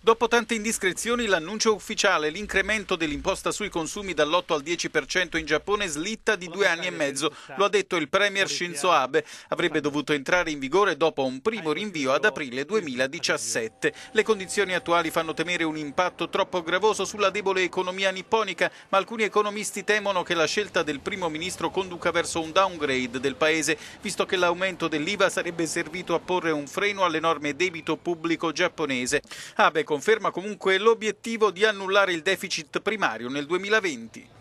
Dopo tante indiscrezioni, l'annuncio ufficiale, l'incremento dell'imposta sui consumi dall'8 al 10% in Giappone slitta di due anni e mezzo, lo ha detto il premier Shinzo Abe. Avrebbe dovuto entrare in vigore dopo un primo rinvio ad aprile 2017. Le condizioni attuali fanno temere un impatto troppo gravoso sulla debole economia nipponica, ma alcuni economisti temono che la scelta del primo ministro conduca verso un downgrade del paese, visto che l'aumento dell'IVA sarebbe servito a porre un freno all'enorme debito pubblico giapponese. Abe conferma comunque l'obiettivo di annullare il deficit primario nel 2020.